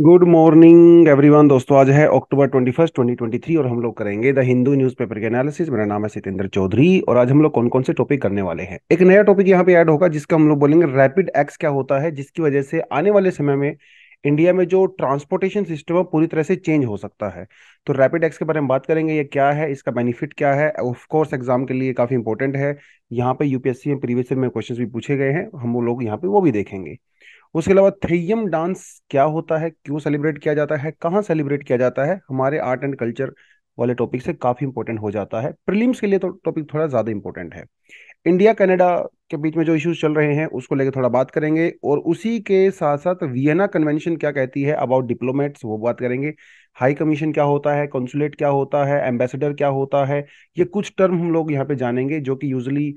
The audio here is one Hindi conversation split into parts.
गुड मॉर्निंग एवरीवन दोस्तों आज है October twenty first twenty twenty three और हम लोग करेंगे द हिंदू न्यूज़पेपर के एनालिसिस मेरा नाम है सितेंद्र चौधरी और आज हम लोग कौन कौन से टॉपिक करने वाले हैं एक नया टॉपिक यहाँ पे ऐड होगा जिसका हम लोग बोलेंगे रैपिड एक्स क्या होता है जिसकी वजह से आने वाले समय में इंडिया में जो ट्रांसपोर्टेशन सिस्टम है पूरी तरह से चेंज हो सकता है तो रैपिड एक्स के बारे में बात करेंगे ये क्या है इसका बेनिफिट क्या है ऑफ कोर्स एग्जाम के लिए काफ़ी इंपॉर्टेंट है यहाँ पे यूपीएससी में प्रीवियस ईयर में क्वेश्चन भी पूछे गए हैं हम वो लोग यहाँ पे वो भी देखेंगे उसके अलावा थेयम डांस क्या होता है क्यों सेलिब्रेट किया जाता है कहाँ सेलिब्रेट किया जाता है हमारे आर्ट एंड कल्चर वाले टॉपिक से काफ़ी इंपॉर्टेंट हो जाता है प्रिलिम्स के लिए तो टॉपिक थोड़ा ज़्यादा इंपॉर्टेंट है इंडिया कनाडा के बीच में जो इश्यूज चल रहे हैं उसको लेकर थोड़ा बात करेंगे और उसी के साथ साथ वियना कन्वेंशन क्या कहती है अबाउट डिप्लोमेट्स वो बात करेंगे हाई कमीशन क्या होता है कॉन्सुलेट क्या होता है एम्बेसडर क्या होता है ये कुछ टर्म हम लोग यहाँ पे जानेंगे जो कि यूजली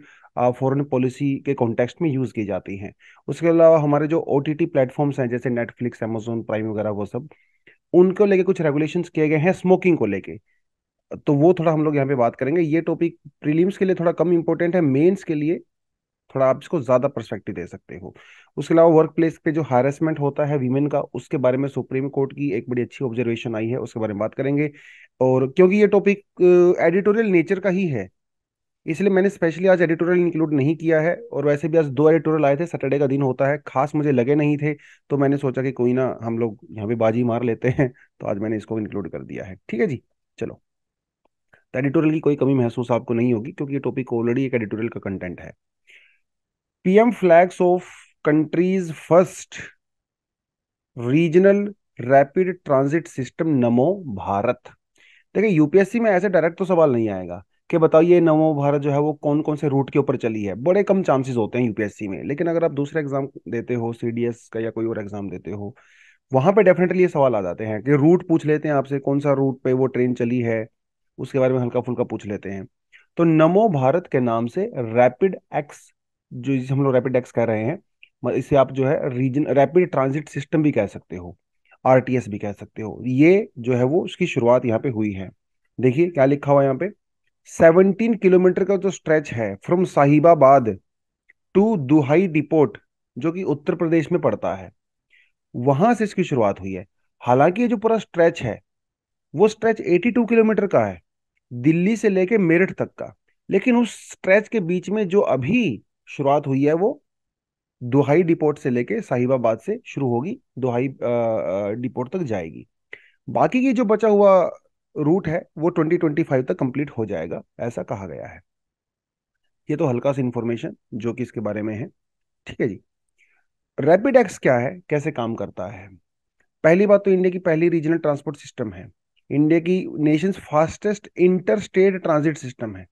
फॉरेन पॉलिसी के कॉन्टेक्स्ट में यूज़ की जाती हैं उसके अलावा हमारे जो ओ टी प्लेटफॉर्म्स हैं जैसे नेटफ्लिक्स अमेजोन प्राइम वगैरह वो सब उनको लेके कुछ रेगुलेशंस किए गए हैं स्मोकिंग को लेके तो वो थोड़ा हम लोग यहाँ पे बात करेंगे ये टॉपिक प्रीलिम्स के लिए थोड़ा कम इम्पोर्टेंट है मेंस के लिए थोड़ा आप इसको ज़्यादा परस्पेक्टिव दे सकते हो उसके अलावा वर्क प्लेस पे जो हारेसमेंट होता है वीमेन का उसके बारे में सुप्रीम कोर्ट की एक बड़ी अच्छी ऑब्जर्वेशन आई है उसके बारे में बात करेंगे और क्योंकि ये टॉपिक एडिटोरियल नेचर का ही है इसलिए मैंने स्पेशली आज एडिटोरियल इंक्लूड नहीं किया है और वैसे भी आज दो एडिटोरियल आए थे सैटरडे का दिन होता है खास मुझे लगे नहीं थे तो मैंने सोचा कि कोई ना हम लोग यहाँ पे बाजी मार लेते हैं तो आज मैंने इसको इंक्लूड कर दिया है ठीक है जी चलो तो एडिटोरियल की कोई कमी महसूस आपको नहीं होगी क्योंकि ये टॉपिक ऑलरेडी एक एडिटोरियल का कंटेंट है PM flags off country's first regional rapid transit system Namo Bharat देखिए यूपीएससी में ऐसे डायरेक्ट तो सवाल नहीं आएगा कि बताओ ये नवो भारत जो है वो कौन कौन से रूट के ऊपर चली है बड़े कम चांसेस होते हैं यूपीएससी में लेकिन अगर आप दूसरे एग्जाम देते हो सीडीएस का या कोई और एग्जाम देते हो वहां पे डेफिनेटली ये सवाल आ जाते हैं कि रूट पूछ लेते हैं आपसे कौन सा रूट पे वो ट्रेन चली है उसके बारे में हल्का फुल्का पूछ लेते हैं तो नमो भारत के नाम से रैपिड एक्स जो जिसे हम लोग रैपिड एक्स कह रहे हैं इसे आप जो है रीजन रैपिड ट्रांजिट सिस्टम भी कह सकते हो आरटीएस भी कह सकते हो ये जो है वो उसकी शुरुआत यहाँ पे हुई है देखिए क्या लिखा हुआ यहाँ पे सेवनटीन किलोमीटर का जो तो स्ट्रेच है from Sahibabad to Duhai depot जो कि उत्तर प्रदेश में पड़ता है वहां से इसकी शुरुआत हुई है हालांकि ये जो पूरा स्ट्रेच है वो स्ट्रेच 82 किलोमीटर का है दिल्ली से लेके मेरठ तक का लेकिन उस स्ट्रेच के बीच में जो अभी शुरुआत हुई है वो दुहाई डिपोर्ट से लेके साहिबाबाद से शुरू होगी दुहाई डिपोर्ट तक जाएगी बाकी की जो बचा हुआ रूट है वो 2025 तक कंप्लीट हो जाएगा ऐसा कहा गया है ये तो हल्का सा इंफॉर्मेशन जो कि इसके बारे में है ठीक है जी रैपिड एक्स क्या है कैसे काम करता है पहली बात तो इंडिया की पहली रीजनल ट्रांसपोर्ट सिस्टम है इंडिया की nations fastest inter state transit system है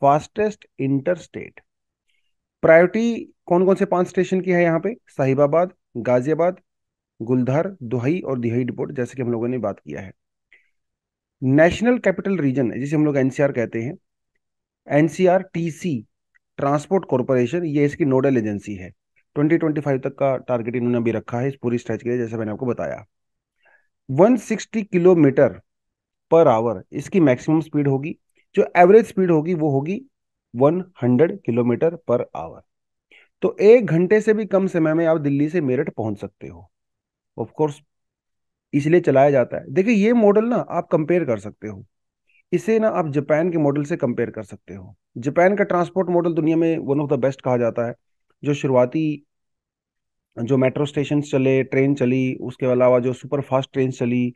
फास्टेस्ट इंटर स्टेट प्रायोरिटी कौन कौन से पांच स्टेशन की है यहाँ पे साहिबाबाद गाजियाबाद गुलधर दुहाई और दिहई डिपोर्ट जैसे कि हम लोगों ने बात किया है नेशनल कैपिटल रीजन है जिसे हम लोग एनसीआर कहते हैं एनसीआर टीसी ट्रांसपोर्ट कॉरपोरेशन ये इसकी नोडल एजेंसी है 2025 तक का टारगेट इन्होंने अभी रखा है इस पूरी स्ट्रेच के लिए जैसे मैंने आपको बताया 160 किलोमीटर पर आवर इसकी मैक्सिमम स्पीड होगी जो एवरेज स्पीड होगी वो होगी 100 किलोमीटर पर आवर तो एक घंटे से भी कम समय में आप दिल्ली से मेरठ पहुंच सकते हो ऑफकोर्स इसलिए चलाया जाता है देखिए ये मॉडल ना आप कंपेयर कर सकते हो इसे ना आप जापान के मॉडल से कंपेयर कर सकते हो जापान का ट्रांसपोर्ट मॉडल दुनिया में वन ऑफ द बेस्ट कहा जाता है जो शुरुआती जो मेट्रो स्टेशन चले ट्रेन चली उसके अलावा जो सुपर फास्ट ट्रेन चली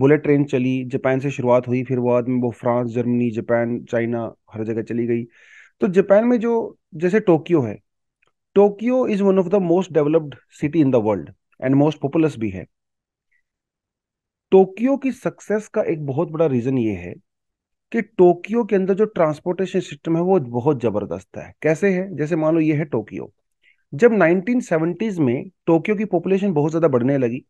बुलेट ट्रेन चली जापान से शुरुआत हुई फिर बाद में वो फ्रांस जर्मनी जापान चाइना हर जगह चली गई तो जापान में जो जैसे टोक्यो है Tokyo is one of the most developed city in the world and most populous भी है टोक्यो की सक्सेस का एक बहुत बड़ा रीजन ये है कि टोक्यो के अंदर जो ट्रांसपोर्टेशन सिस्टम है वो बहुत जबरदस्त है कैसे है जैसे मान लो ये है टोक्यो जब 1970s में टोक्यो की पॉपुलेशन बहुत ज़्यादा बढ़ने लगी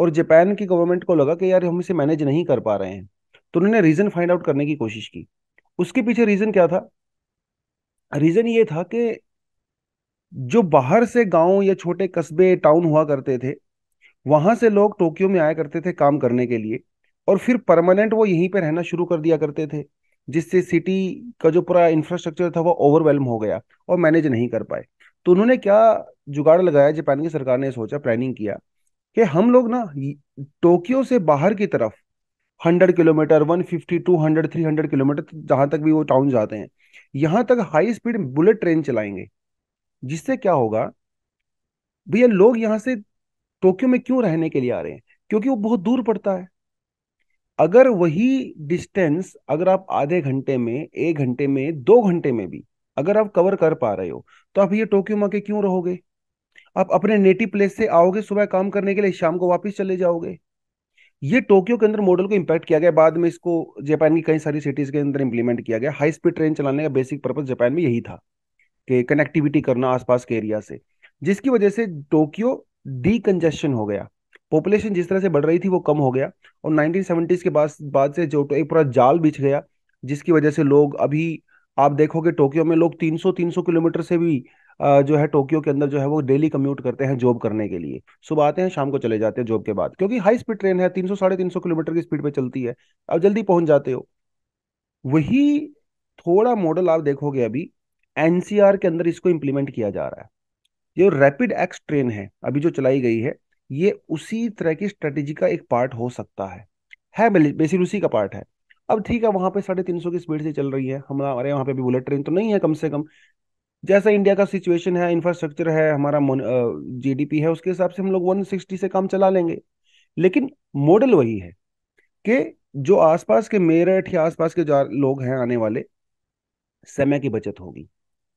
और जापान की गवर्नमेंट को लगा कि यार हम इसे मैनेज नहीं कर पा रहे हैं तो उन्होंने रीज़न फाइंड आउट करने की कोशिश की उसके पीछे रीज़न क्या था रीज़न ये था कि जो बाहर से गांव या छोटे कस्बे टाउन हुआ करते थे वहां से लोग टोक्यो में आया करते थे काम करने के लिए और फिर परमानेंट वो यहीं पर रहना शुरू कर दिया करते थे जिससे सिटी का जो पूरा इंफ्रास्ट्रक्चर था वो ओवरवेलम हो गया और मैनेज नहीं कर पाए तो उन्होंने क्या जुगाड़ लगाया जापान की सरकार ने सोचा प्लानिंग किया कि हम लोग ना टोक्यो से बाहर की तरफ hundred kilometre one fifty two hundred three hundred kilometre जहां तक भी वो टाउन जाते हैं यहां तक हाई स्पीड बुलेट ट्रेन चलाएंगे जिससे क्या होगा भैया लोग यहाँ से टोक्यो में क्यों रहने के लिए आ रहे हैं क्योंकि वो बहुत दूर पड़ता है अगर वही डिस्टेंस अगर आप आधे घंटे में एक घंटे में दो घंटे में भी अगर आप कवर कर पा रहे हो तो आप ये टोक्यो में क्यों रहोगे आप अपने नेटिव प्लेस से आओगे सुबह काम करने के लिए शाम को वापस चले जाओगे ये टोक्यो के अंदर मॉडल को इम्पैक्ट किया गया बाद में इसको जापान की कई सारी सिटीज के अंदर इंप्लीमेंट किया गया हाई स्पीड ट्रेन चलाने का बेसिक पर्पज जापान में यही था कि कनेक्टिविटी करना आसपास के एरिया से जिसकी वजह से टोक्यो डीकंजेशन हो गया पॉपुलेशन जिस तरह से बढ़ रही थी वो कम हो गया और नाइनटीन के बाद बाद से जो एक पूरा जाल बिछ गया जिसकी वजह से लोग अभी आप देखोगे टोक्यो में लोग 300 300 किलोमीटर से भी जो है टोक्यो के अंदर जो है वो डेली कम्यूट करते हैं जॉब करने के लिए सुबह आते हैं शाम को चले जाते हैं जॉब के बाद क्योंकि हाई स्पीड ट्रेन है तीन सौ साढ़े तीन सौ किलोमीटर की स्पीड पे चलती है आप जल्दी पहुंच जाते हो वही थोड़ा मॉडल आप देखोगे अभी एनसीआर के अंदर इसको इंप्लीमेंट किया जा रहा है ये रैपिड एक्स ट्रेन है अभी जो चलाई गई है ये उसी तरह की स्ट्रेटेजी का एक पार्ट हो सकता है है बेसिकली उसी का पार्ट है अब ठीक है वहां पे साढ़े तीन सौ की स्पीड से चल रही है हमारे यहाँ पे भी बुलेट ट्रेन तो नहीं है कम से कम जैसा इंडिया का सिचुएशन है इंफ्रास्ट्रक्चर है हमारा जीडीपी है उसके हिसाब से हम लोग 160 से काम चला लेंगे लेकिन मॉडल वही है कि जो आसपास के मेरठ या आसपास के जो लोग हैं आने वाले समय की बचत होगी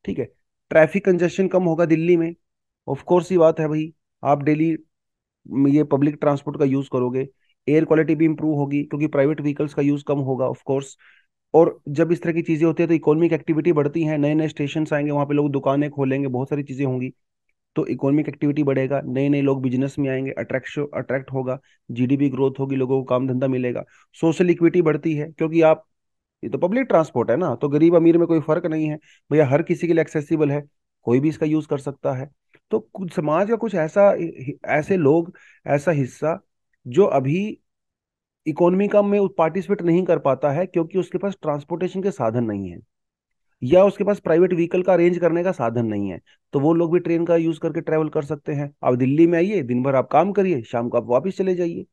ठीक है ट्रैफिक कंजेशन कम होगा दिल्ली में ऑफ कोर्स ही बात है भाई आप डेली ये पब्लिक ट्रांसपोर्ट का यूज़ करोगे एयर क्वालिटी भी इंप्रूव होगी क्योंकि प्राइवेट व्हीकल्स का यूज़ कम होगा ऑफ कोर्स और जब इस तरह की चीज़ें होती है तो इकोनॉमिक एक्टिविटी बढ़ती है नए नए स्टेशन आएंगे वहां पे लोग दुकानें खोलेंगे बहुत सारी चीज़ें होंगी तो इकोनॉमिक एक्टिविटी बढ़ेगा नए नए लोग बिजनेस में आएंगे अट्रैक्शन अट्रैक्ट होगा जीडीपी ग्रोथ होगी लोगों को काम धंधा मिलेगा सोशल इक्विटी बढ़ती है क्योंकि आप ये तो पब्लिक ट्रांसपोर्ट है ना तो गरीब अमीर में कोई फर्क नहीं है भैया हर किसी के लिए एक्सेसिबल है कोई भी इसका यूज कर सकता है तो कुछ समाज का कुछ ऐसा ऐसे लोग ऐसा हिस्सा जो अभी इकोनॉमी का में पार्टिसिपेट नहीं कर पाता है क्योंकि उसके पास ट्रांसपोर्टेशन के साधन नहीं है या उसके पास प्राइवेट व्हीकल का अरेंज करने का साधन नहीं है तो वो लोग भी ट्रेन का यूज करके ट्रेवल कर सकते हैं आप दिल्ली में आइए दिन भर आप काम करिए शाम को आप वापिस चले जाइए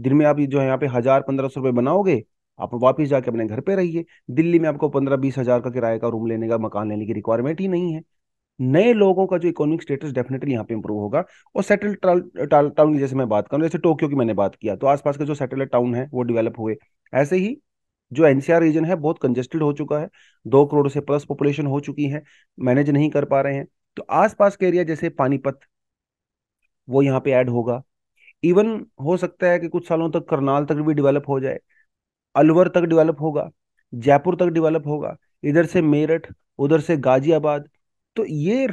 दिन में आप जो है यहाँ पे हजार पंद्रह सौ रुपए बनाओगे आप वापिस जाके अपने घर पे रहिए दिल्ली में आपको पंद्रह बीस हजार का किराए का रूम लेने का मकान लेने की रिक्वायरमेंट ही नहीं है नए लोगों का जो इकोनॉमिक स्टेटस डेफिनेटली यहाँ पे इंप्रूव होगा और सेटल टाउन की जैसे मैं बात करूँ जैसे टोक्यो की मैंने बात किया तो आसपास के जो सेटेलाइट टाउन है वो डेवलप हुए ऐसे ही जो एनसीआर रीजन है बहुत कंजेस्टेड हो चुका है दो करोड़ से प्लस पॉपुलेशन हो चुकी है मैनेज नहीं कर पा रहे हैं तो आसपास के एरिया जैसे पानीपत वो यहाँ पे ऐड होगा इवन हो सकता है कि कुछ सालों तक करनाल तक भी डेवलप हो जाए अलवर तक डेवलप होगा जयपुर तक डेवलप होगा इधर से मेरठ उधर से गाजियाबाद तो ये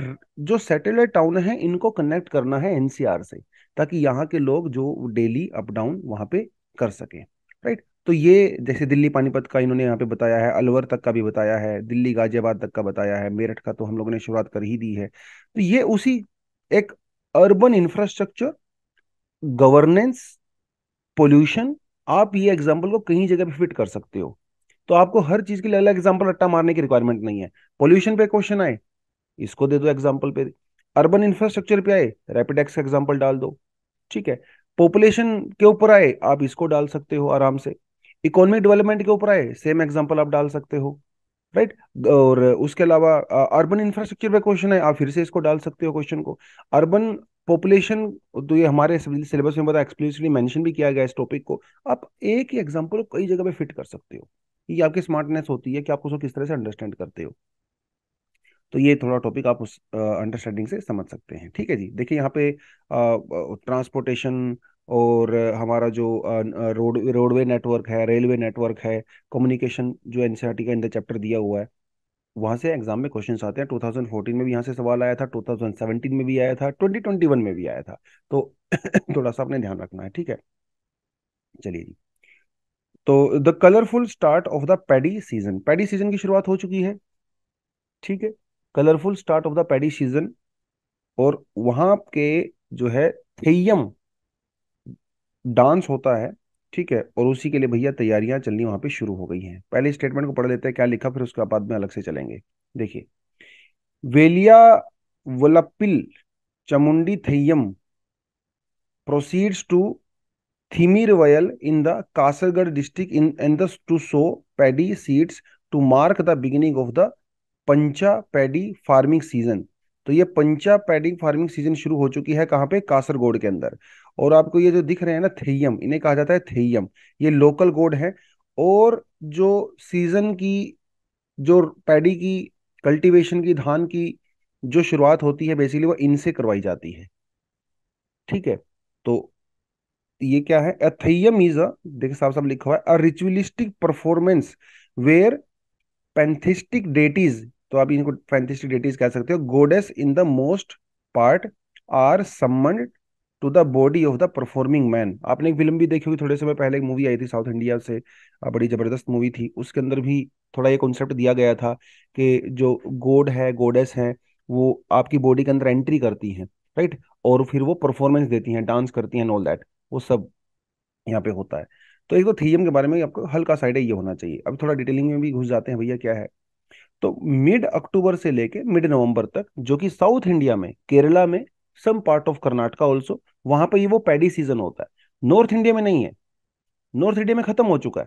जो सेटेलाइट टाउन है इनको कनेक्ट करना है एनसीआर से ताकि यहाँ के लोग जो डेली अप डाउन वहां पे कर सके राइट तो ये जैसे दिल्ली पानीपत का इन्होंने यहाँ पे बताया है अलवर तक का भी बताया है दिल्ली गाजियाबाद तक का बताया है मेरठ का तो हम लोगों ने शुरुआत कर ही दी है तो ये उसी एक अर्बन इंफ्रास्ट्रक्चर गवर्नेंस पोल्यूशन आप ये एग्जाम्पल को कहीं जगह पे फिट कर सकते हो तो आपको हर चीज के लिए अलग एग्जाम्पल रट्टा मारने की रिक्वायरमेंट नहीं है पोल्यूशन पे क्वेश्चन आए इसको दे दो एग्जाम्पल पे अर्बन इंफ्रास्ट्रक्चर पे आए रैपिड एक्स का एग्जाम्पल डाल दो ठीक है पॉपुलेशन के ऊपर आए आप इसको डाल सकते हो आराम से इकोनॉमिक डेवलपमेंट के ऊपर आए सेम एग्जाम्पल आप डाल सकते हो राइट right? और उसके अलावा अर्बन इंफ्रास्ट्रक्चर पे क्वेश्चन है आप फिर से इसको डाल सकते हो क्वेश्चन को अर्बन पॉपुलेशन तो ये हमारे सिलेबस में बता एक्सप्लिसिटली मेंशन भी किया गया इस टॉपिक को आप एक ही एग्जाम्पल को कई जगह पे फिट कर सकते हो ये आपकी स्मार्टनेस होती है कि आप उसको किस तरह से अंडरस्टैंड करते हो तो ये थोड़ा टॉपिक आप उस अंडरस्टैंडिंग से समझ सकते हैं ठीक है जी देखिए यहाँ पे ट्रांसपोर्टेशन और हमारा जो रोड रोडवे नेटवर्क है रेलवे नेटवर्क है कम्युनिकेशन जो एन e का इन चैप्टर दिया हुआ है वहाँ से एग्जाम में क्वेश्चंस आते हैं 2014 में भी यहाँ से सवाल आया था 2017 में भी आया था 2021 में भी आया था तो थोड़ा सा अपने ध्यान रखना है ठीक है चलिए जी तो the colourful start of the paddy season paddy season की शुरुआत हो चुकी है ठीक है colourful start of the paddy season और वहां के जो है थेयम डांस होता है ठीक है और उसी के लिए भैया तैयारियां चलनी वहां पे शुरू हो गई हैं पहले स्टेटमेंट को पढ़ लेते हैं क्या लिखा फिर उसके बाद में अलग से चलेंगे देखिए Valiya Valappil Chamundi Theyyam proceeds to Theemeer Vayal in the Kasaragod district in and to sow paddy seeds to mark the beginning of the Puncha paddy farming season तो ये पंचा पैडी फार्मिंग सीजन शुरू हो चुकी है कहाँ पे कासरगोड के अंदर और आपको ये जो दिख रहे हैं ना थेयम इन्हें कहा जाता है थेयम ये लोकल गोड है और जो सीजन की जो पैडी की कल्टीवेशन की धान की जो शुरुआत होती है बेसिकली वो इनसे करवाई जाती है ठीक है तो ये क्या है अथेयम इज अ देखिए साहब साहब लिखा हुआ है a ritualistic performance where pantheistic deities तो आप इनको फैंटेस्टिक डेटीज कह सकते हो goddess in the most part are summoned to the body of the performing man आपने एक फिल्म भी देखी हुई थोड़े समय पहले एक मूवी आई थी साउथ इंडिया से बड़ी जबरदस्त मूवी थी उसके अंदर भी थोड़ा ये कॉन्सेप्ट दिया गया था कि जो गोड है गोडेस हैं वो आपकी बॉडी के अंदर एंट्री करती हैं राइट और फिर वो परफॉर्मेंस देती हैं डांस करती हैं ऑल दैट वो सब यहाँ पे होता है तो एक तो थीएम के बारे में आपको हल्का साइड है ये होना चाहिए अब थोड़ा डिटेलिंग में भी घुस जाते हैं भैया क्या है तो मिड अक्टूबर से लेके मिड नवंबर तक जो कि साउथ इंडिया में केरला में some part of Karnataka also वहां पर ये वो पैडी सीजन होता है नॉर्थ इंडिया में नहीं है नॉर्थ इंडिया में खत्म हो चुका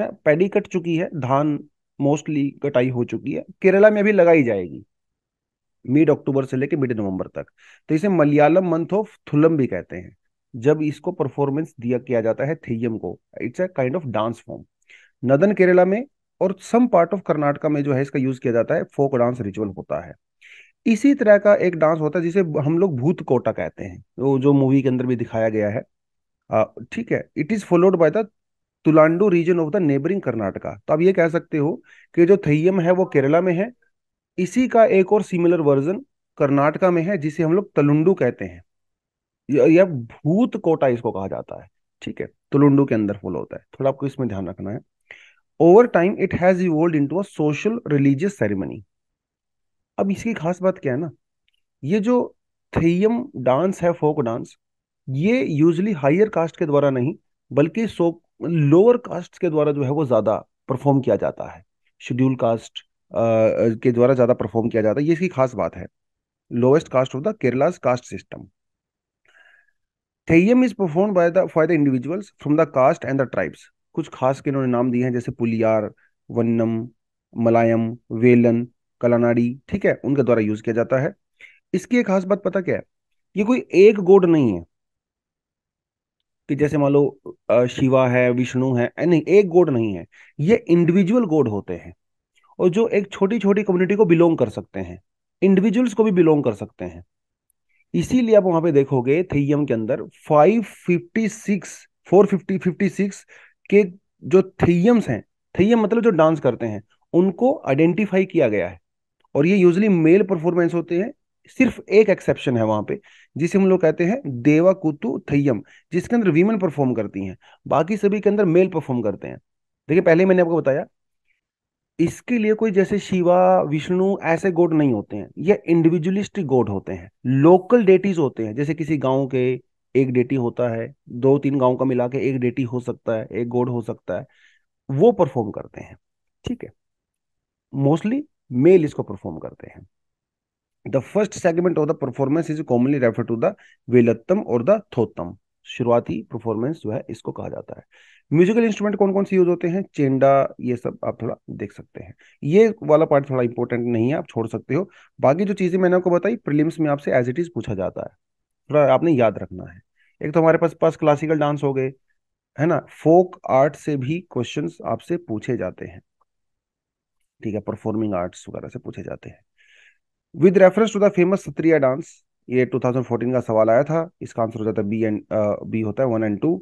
है पैडी कट चुकी है धान मोस्टली कटाई हो चुकी है केरला में भी लगाई जाएगी मिड अक्टूबर से लेके मिड नवंबर तक तो इसे मलयालम मंथ ऑफ थुलम भी कहते हैं जब इसको परफॉर्मेंस दिया किया जाता है थेयम को it's a kind of dance form northern Kerala में और सम पार्ट ऑफ कर्नाटका में जो है इसका यूज किया जाता है फोक डांस रिचुअल होता है इसी तरह का एक डांस होता है जिसे हम लोग भूत कोटा कहते हैं वो जो मूवी के अंदर भी दिखाया गया है ठीक है it is followed by the Tulunadu region of the neighbouring Karnataka तो आप ये कह सकते हो कि जो थैयम है वो केरला में है इसी का एक और सिमिलर वर्जन कर्नाटका में है जिसे हम लोग तलुंडू कहते हैं या भूत कोटा इसको कहा जाता है ठीक है तुलुंडू के अंदर फॉलो होता है थोड़ा आपको इसमें ध्यान रखना है over time it has evolved into a social religious ceremony अब इसकी खास बात क्या है ना ये जो थेयम डांस है फोक डांस ये यूजली हायर कास्ट के द्वारा नहीं बल्कि सो लोअर कास्ट के द्वारा जो है वो ज़्यादा परफॉर्म किया जाता है शेड्यूल कास्ट के द्वारा ज़्यादा परफॉर्म किया जाता है ये इसकी खास बात है lowest caste of the Kerala's caste system Theyyam is perform by the for the individuals from the caste and the tribes कुछ खास के इन्होंने नाम दिए हैं जैसे पुलियार वन्नम मलायम वेलन कलानाड़ी ठीक है उनके द्वारा यूज किया जाता है इसकी एक खास बात पता क्या है ये कोई एक गोड नहीं है कि जैसे मान लो शिवा है विष्णु है नहीं एक गोड नहीं है ये इंडिविजुअल गोड होते हैं और जो एक छोटी छोटी कम्युनिटी को बिलोंग कर सकते हैं इंडिविजुअल्स को भी बिलोंग कर सकते हैं इसीलिए आप वहां पे देखोगे थेयम के अंदर फिफ्टी फिफ्टी सिक्स के जो थियम्स हैं थियम मतलब जो डांस करते हैं उनको आइडेंटिफाई किया गया है और ये यूजली मेल परफॉर्मेंस होते हैं सिर्फ एक एक्सेप्शन है वहां पे जिसे हम लोग कहते हैं देवा कुतु थैयम जिसके अंदर वीमेन परफॉर्म करती हैं बाकी सभी के अंदर मेल परफॉर्म करते हैं देखिए पहले मैंने आपको बताया इसके लिए कोई जैसे शिवा विष्णु ऐसे गोड नहीं होते हैं ये इंडिविजुअलिस्टिक गोड होते हैं लोकल डेटीज होते हैं जैसे किसी गांव के एक डेटी होता है दो तीन गांव का मिला के एक डेटी हो सकता है एक गोड हो सकता है वो परफॉर्म करते हैं ठीक है मोस्टली मेल इसको परफॉर्म करते हैं the first segment of the performance is commonly refer to the Vellattam or the थोत्तम शुरुआती परफॉर्मेंस जो है इसको कहा जाता है म्यूजिकल इंस्ट्रूमेंट कौन कौन से यूज होते हैं चेंडा ये सब आप थोड़ा देख सकते हैं ये वाला पार्ट थोड़ा इंपॉर्टेंट नहीं है आप छोड़ सकते हो बाकी जो चीजें मैंने आपको बताई प्रिलिम्स में आपसे एज इट इज पूछा जाता है थोड़ा आपने याद रखना है एक तो हमारे पास पास क्लासिकल डांस हो गए है ना फोक आर्ट से भी क्वेश्चन आपसे पूछे जाते हैं ठीक है परफॉर्मिंग आर्ट्स वगैरह से पूछे जाते हैं with reference to the famous Sattriya dance ये 2014 का सवाल आया था इसका आंसर हो जाता है बी एंड बी होता है वन एंड टू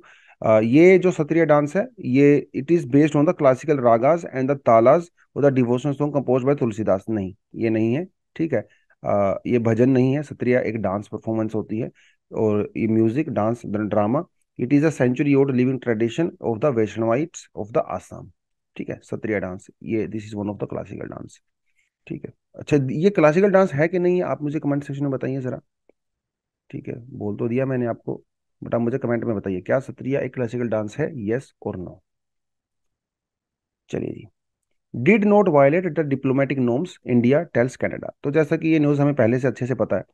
ये जो सत्रिया डांस है ये it is based on the classical ragas and the talas और the devotion song compose by Tulsidas नहीं ये नहीं है ठीक है आ, ये भजन नहीं है सत्रिया एक डांस परफॉर्मेंस होती है और music, music dance drama it is a century old living tradition of the Vaishnavites of the Assam ठीक है सत्रिया डांस ये this is one of the classical dance ठीक है अच्छा ये क्लासिकल डांस है कि नहीं है आप मुझे कमेंट सेक्शन में बताइए ज़रा ठीक है बोल तो दिया मैंने आपको बट आप मुझे कमेंट में बताइए क्या सत्रिया एक क्लासिकल डांस है येस और नो चलिए जी did not violate the diplomatic norms India tells Canada तो जैसा कि ये न्यूज़ हमें पहले से अच्छे से पता है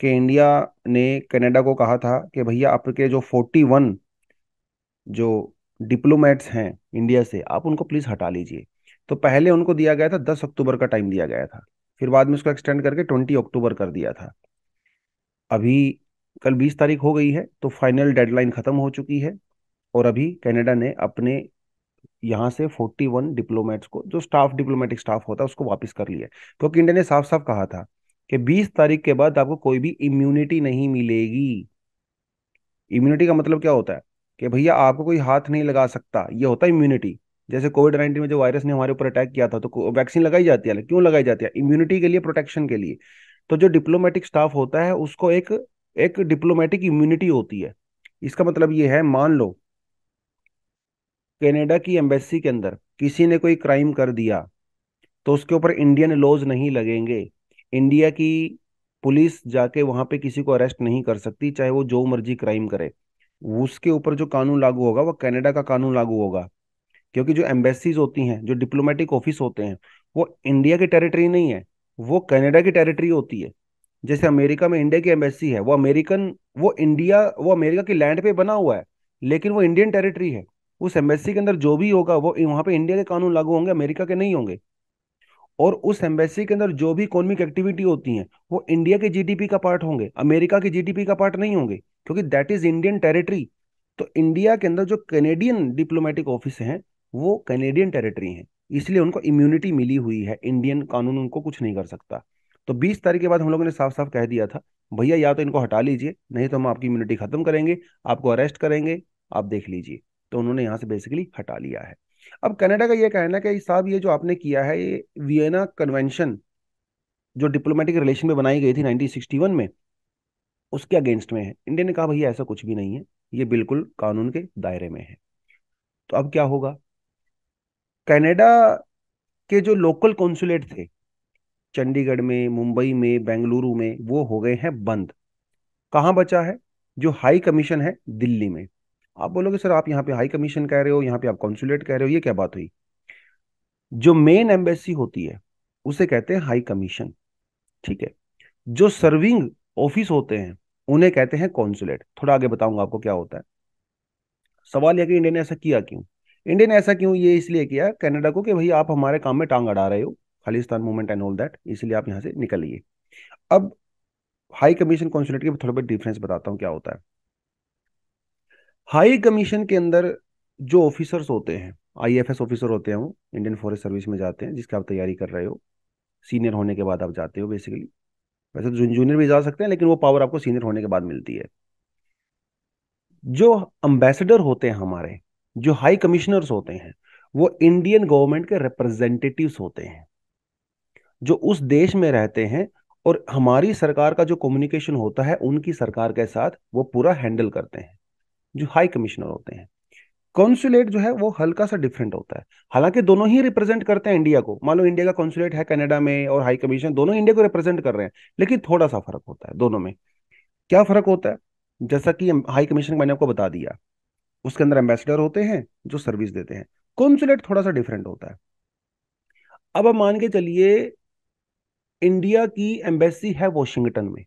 कि इंडिया ने कनाडा को कहा था कि भैया आपके जो 41 जो डिप्लोमेट्स हैं इंडिया से आप उनको प्लीज़ हटा लीजिए तो पहले उनको दिया गया था 10 अक्टूबर का टाइम दिया गया था फिर बाद में उसको एक्सटेंड करके 20 अक्टूबर कर दिया था अभी कल 20 तारीख हो गई है तो फाइनल डेडलाइन ख़त्म हो चुकी है और अभी कनाडा ने अपने यहाँ से 41 डिप्लोमेट्स को जो स्टाफ डिप्लोमेटिक स्टाफ होता है उसको वापस कर लिया क्योंकि तो इंडिया ने साफ साफ कहा था कि 20 तारीख के बाद आपको कोई भी इम्यूनिटी नहीं मिलेगी इम्यूनिटी का मतलब क्या होता है कि भैया आपको कोई हाथ नहीं लगा सकता ये होता है इम्यूनिटी जैसे कोविड नाइन्टीन में जो वायरस ने हमारे ऊपर अटैक किया था तो वैक्सीन लगाई जाती है क्यों लगाई जाती है इम्यूनिटी के लिए प्रोटेक्शन के लिए तो जो डिप्लोमेटिक स्टाफ होता है उसको एक एक डिप्लोमेटिक इम्यूनिटी होती है इसका मतलब ये है मान लो कनाडा की एम्बेसी के अंदर किसी ने कोई क्राइम कर दिया तो उसके ऊपर इंडियन लॉज नहीं लगेंगे इंडिया की पुलिस जाके वहां पे किसी को अरेस्ट नहीं कर सकती चाहे वो जो मर्जी क्राइम करे उसके ऊपर जो कानून लागू होगा वो कनाडा का कानून लागू होगा क्योंकि जो एम्बेसीज होती हैं जो डिप्लोमेटिक ऑफिस होते हैं वो इंडिया की टेरिटरी नहीं है वो कनाडा की टेरिटरी होती है जैसे अमेरिका में इंडिया की एम्बेसी है वो अमेरिकन वो इंडिया वो अमेरिका के लैंड पे बना हुआ है लेकिन वो इंडियन टेरिटरी है उस एम्बेसी के अंदर जो भी होगा वो वहाँ पे इंडिया के कानून लागू होंगे अमेरिका के नहीं होंगे और उस एम्बेसी के अंदर जो भी इकोनॉमिक एक्टिविटी होती है वो इंडिया के जीडीपी का पार्ट होंगे अमेरिका के जीडीपी का पार्ट नहीं होंगे क्योंकि दैट इज इंडियन टेरिटरी तो इंडिया के अंदर जो कैनेडियन डिप्लोमेटिक ऑफिस है वो कैनेडियन टेरिटरी है इसलिए उनको इम्यूनिटी मिली हुई है इंडियन कानून उनको कुछ नहीं कर सकता तो 20 तारीख के बाद हम लोगों ने साफ साफ कह दिया था भैया या तो इनको हटा लीजिए नहीं तो हम आपकी इम्यूनिटी खत्म करेंगे आपको अरेस्ट करेंगे आप देख लीजिए तो उन्होंने यहां से बेसिकली हटा लिया है अब कनाडा का यह कहना है कि साहब ये जो आपने किया है ये वियना कन्वेंशन जो डिप्लोमेटिक रिलेशन में बनाई गई थी 1961 में उसके अगेंस्ट में है इंडिया ने कहा भैया ऐसा कुछ भी नहीं है ये बिल्कुल कानून के दायरे में है तो अब क्या होगा कनाडा के जो लोकल कॉन्सुलेट थे चंडीगढ़ में मुंबई में बेंगलुरु में वो हो गए हैं बंद कहाँ बचा है जो हाई कमीशन है दिल्ली में आप बोलोगे सर आप यहाँ पे हाई कमीशन कह रहे हो यहाँ पे आप कॉन्सुलेट कह रहे हो ये क्या बात हुई जो मेन एम्बेसी होती है उसे कहते हैं हाई कमीशन ठीक है जो सर्विंग ऑफिस होते हैं उन्हें कहते हैं कॉन्सुलेट थोड़ा आगे बताऊंगा आपको क्या होता है सवाल यह कि इंडिया ने ऐसा किया क्यों इंडिया ने ऐसा क्यों ये इसलिए किया कनाडा को कि भाई आप हमारे काम में टांग अड़ा रहे हो Khalistan movement and all that इसलिए आप यहां से निकलिए अब हाई कमीशन कॉन्सुलेट के थोड़ा बहुत डिफरेंस बताता हूँ क्या होता है हाई कमीशन के अंदर जो ऑफिसर्स होते हैं आईएफएस ऑफिसर होते हैं वो इंडियन फॉरेस्ट सर्विस में जाते हैं जिसकी आप तैयारी कर रहे हो सीनियर होने के बाद आप जाते हो बेसिकली वैसे तो जूनियर भी जा सकते हैं लेकिन वो पावर आपको सीनियर होने के बाद मिलती है जो अम्बेसडर होते हैं हमारे जो हाई कमिश्नर्स होते हैं वो इंडियन गवर्नमेंट के रिप्रेजेंटेटिव्स होते हैं जो उस देश में रहते हैं और हमारी सरकार का जो कम्युनिकेशन होता है उनकी सरकार के साथ वो पूरा हैंडल करते हैं जो हाई कमिश्नर होते हैं कॉन्सुलेट जो है वो हल्का सा डिफरेंट होता है हालांकि दोनों ही रिप्रेजेंट करते हैं इंडिया को मान लो इंडिया का कॉन्सुलेट है कनाडा में और हाई कमीशन दोनों इंडिया को रिप्रेजेंट कर रहे हैं लेकिन थोड़ा सा फर्क होता है दोनों में क्या फर्क होता है जैसा कि हाई कमीशन मैंने आपको बता दिया उसके अंदर एम्बेसडर होते हैं जो सर्विस देते हैं कॉन्सुलेट थोड़ा सा डिफरेंट होता है अब आप मान के चलिए इंडिया की एम्बेसी है वॉशिंगटन में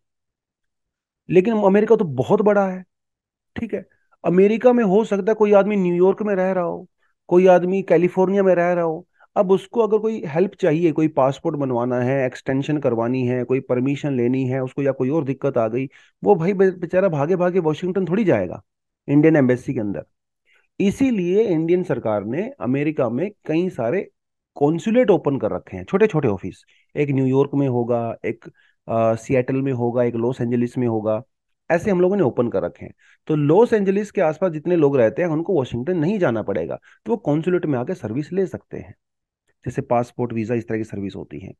लेकिन अमेरिका तो बहुत बड़ा है ठीक है अमेरिका में हो सकता है कोई आदमी न्यूयॉर्क में रह रहा हो कोई आदमी कैलिफोर्निया में रह रहा हो अब उसको अगर कोई हेल्प चाहिए कोई पासपोर्ट बनवाना है एक्सटेंशन करवानी है कोई परमिशन लेनी है उसको या कोई और दिक्कत आ गई वो भाई बेचारा भागे भागे वॉशिंगटन थोड़ी जाएगा इंडियन एम्बेसी के अंदर इसीलिए इंडियन सरकार ने अमेरिका में कई सारे कॉन्सुलेट ओपन कर रखे हैं छोटे छोटे ऑफिस एक न्यूयॉर्क में होगा एक सिएटल में होगा एक लॉस एंजलिस में होगा ऐसे हम लोगों ने ओपन कर रखे हैं तो लॉस एंजलिस के आसपास जितने लोग रहते हैं उनको वॉशिंगटन नहीं जाना पड़ेगा तो वो कॉन्सुलेट में आके सर्विस ले सकते हैं जैसे पासपोर्ट वीजा इस तरह की सर्विस होती है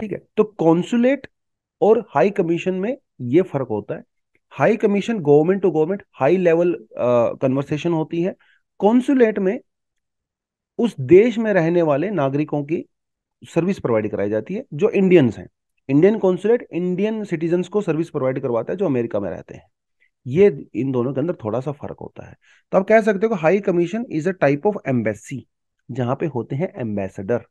ठीक है तो कॉन्सुलेट और हाई कमीशन में ये फर्क होता है high commission government to government high level conversation होती है कॉन्सुलेट में उस देश में रहने वाले नागरिकों की सर्विस प्रोवाइड कराई जाती है जो इंडियंस हैं इंडियन कॉन्सुलेट इंडियन सिटीजन को सर्विस प्रोवाइड करवाता है जो अमेरिका में रहते हैं ये इन दोनों के अंदर थोड़ा सा फर्क होता है तो आप कह सकते हो high commission is a type of embassy जहां पे होते हैं एम्बेसडर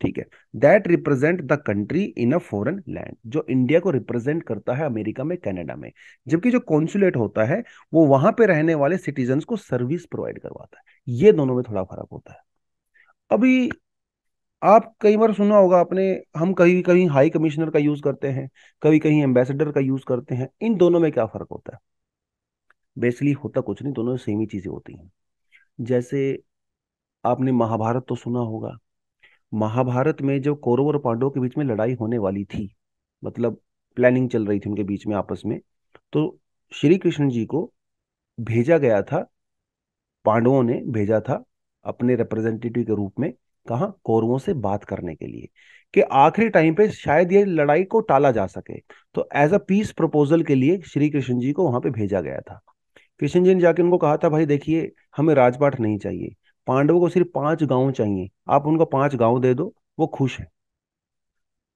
ठीक है that represent the country in a foreign land जो इंडिया को रिप्रेजेंट करता है अमेरिका में कनाडा में जबकि जो कॉन्सुलेट होता है वो वहां पे रहने वाले सिटीजन को सर्विस प्रोवाइड करवाता है ये दोनों में थोड़ा फर्क होता है अभी आप कई बार सुना होगा आपने हम कहीं कहीं हाई कमिश्नर का यूज करते हैं कभी कहीं एम्बेसडर का यूज करते हैं इन दोनों में क्या फर्क होता है बेसिकली होता कुछ नहीं दोनों सेम ही चीजें होती हैं जैसे आपने महाभारत तो सुना होगा महाभारत में जो कौरव और पांडवों के बीच में लड़ाई होने वाली थी मतलब प्लानिंग चल रही थी उनके बीच में आपस में तो श्री कृष्ण जी को भेजा गया था पांडवों ने भेजा था अपने रिप्रेजेंटेटिव के रूप में कहा कौरवों से बात करने के लिए कि आखिरी टाइम पे शायद ये लड़ाई को टाला जा सके तो एज अ पीस प्रपोजल के लिए श्री कृष्ण जी को वहां पे भेजा गया था कृष्ण जी ने जाके उनको कहा था भाई देखिए हमें राजपाट नहीं चाहिए पांडवों को सिर्फ पांच गांव चाहिए आप उनको पांच गांव दे दो वो खुश है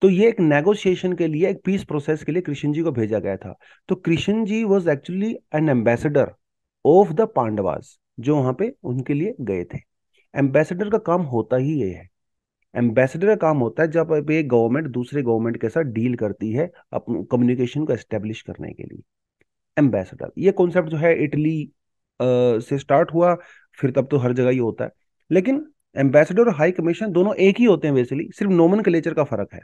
तो ये एक नेगोशिएशन के लिए एक पीस प्रोसेस के लिए कृष्ण जी को भेजा गया था तो Krishna ji was actually an ambassador of the Pandavas जो वहां पे उनके लिए गए थे एम्बेसडर का काम होता ही ये है एम्बेसडर का काम होता है जब एक गवर्नमेंट दूसरे गवर्नमेंट के साथ डील करती है अपने कम्युनिकेशन को एस्टेब्लिश करने के लिए एम्बेसडर ये कॉन्सेप्ट जो है इटली से स्टार्ट हुआ फिर तब तो हर जगह ही होता है लेकिन एम्बेसडर और हाई कमीशन दोनों एक ही होते हैं बेसिकली सिर्फ नोमन कलेचर का फर्क है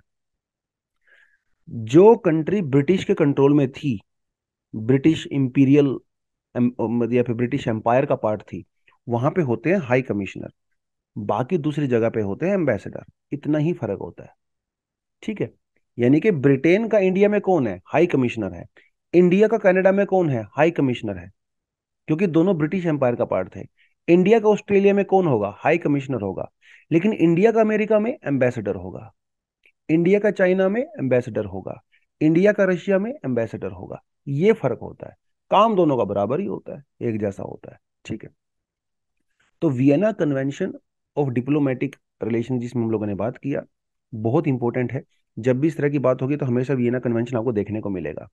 जो कंट्री ब्रिटिश के कंट्रोल में थी ब्रिटिश इंपीरियल या फिर ब्रिटिश एम्पायर का पार्ट थी वहां पे होते हैं हाई कमिश्नर बाकी दूसरी जगह पे होते हैं एम्बेसडर इतना ही फर्क होता है ठीक है यानी कि ब्रिटेन का इंडिया में कौन है हाई कमिश्नर है इंडिया का कनाडा में कौन है हाई कमिश्नर है क्योंकि दोनों ब्रिटिश एम्पायर का पार्ट थे इंडिया का ऑस्ट्रेलिया में कौन होगा हाई कमिश्नर होगा लेकिन इंडिया का अमेरिका में एम्बेसडर होगा इंडिया का चाइना में एम्बेसडर होगा इंडिया का रशिया में एम्बेसडर होगा ये फर्क होता है काम दोनों का बराबर ही होता है एक जैसा होता है ठीक है तो Vienna convention of diplomatic relation जिसमें हम लोगों ने बात किया बहुत इंपॉर्टेंट है जब भी इस तरह की बात होगी तो हमेशा वियना कन्वेंशन आपको देखने को मिलेगा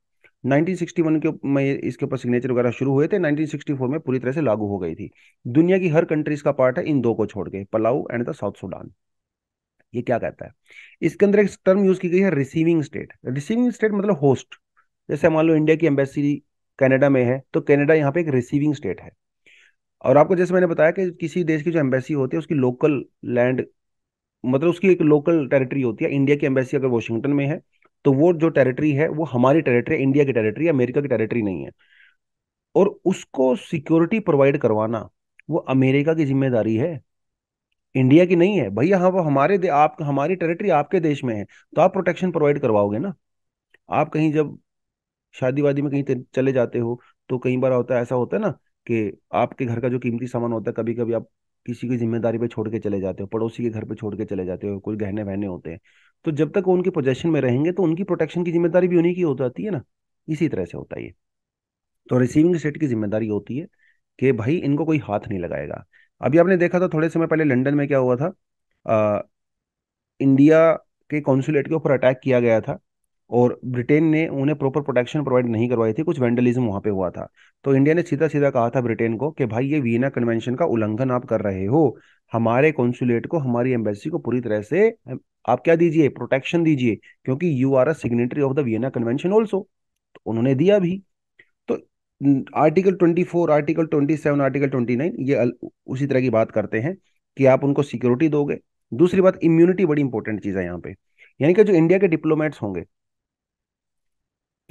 1961 के में इसके ऊपर सिग्नेचर वगैरह शुरू हुए थे 1964 में पूरी तरह से लागू हो गई थी दुनिया की हर कंट्रीज का पार्ट है इन दो को छोड़ के Palau and the South Sudan ये क्या कहता है इसके अंदर एक टर्म यूज की गई है रिसीविंग स्टेट रिसीविंग स्टेट मतलब होस्ट जैसे मान लो इंडिया की एम्बेसी कैनेडा में है तो कैनेडा यहाँ पे एक रिसीविंग स्टेट है और आपको जैसे मैंने बताया कि किसी देश की जो एम्बेसी होती है उसकी लोकल लैंड मतलब उसकी एक लोकल टेरिटरी होती है इंडिया की एम्बेसी अगर वॉशिंगटन में है तो वो जो टेरिटरी है वो हमारी टेरिटरी है इंडिया की टेरिटरी अमेरिका की टेरिटरी नहीं है और उसको सिक्योरिटी प्रोवाइड करवाना वो अमेरिका की जिम्मेदारी है इंडिया की नहीं है भैया हाँ वो हमारे दे, आप हमारी टेरिटरी आपके देश में है तो आप प्रोटेक्शन प्रोवाइड करवाओगे ना आप कहीं जब शादी वादी में कहीं चले जाते हो तो कई बार होता है ऐसा होता है ना कि आपके घर का जो कीमती सामान होता है कभी कभी आप किसी की जिम्मेदारी पे छोड़ के चले जाते हो पड़ोसी के घर पे छोड़ के चले जाते हो कोई गहने वहने होते हैं तो जब तक वो उनके पोजेशन में रहेंगे तो उनकी प्रोटेक्शन की जिम्मेदारी भी उन्हीं की हो जाती है ना इसी तरह से होता है तो रिसीविंग स्टेट की जिम्मेदारी होती है कि भाई इनको कोई हाथ नहीं लगाएगा अभी आपने देखा था थोड़े समय पहले लंदन में क्या हुआ था आ, इंडिया के कॉन्सुलेट के ऊपर अटैक किया गया था और ब्रिटेन ने उन्हें प्रॉपर प्रोटेक्शन प्रोवाइड नहीं करवाई थी कुछ वेंडलिज्म वहां पे हुआ था तो इंडिया ने सीधा सीधा कहा था ब्रिटेन को कि भाई ये वीना कन्वेंशन का उल्लंघन आप कर रहे हो हमारे कॉन्सुलेट को हमारी एम्बेसी को पूरी तरह से आप क्या दीजिए प्रोटेक्शन दीजिए क्योंकि you are a signatory of the Vienna convention also तो उन्होंने दिया भी तो article four article seven article nine ये उसी तरह की बात करते हैं कि आप उनको सिक्योरिटी दोगे दूसरी बात इम्यूनिटी बड़ी इंपॉर्टेंट चीज़ है यहाँ पे यानी कि जो इंडिया के डिप्लोमेट्स होंगे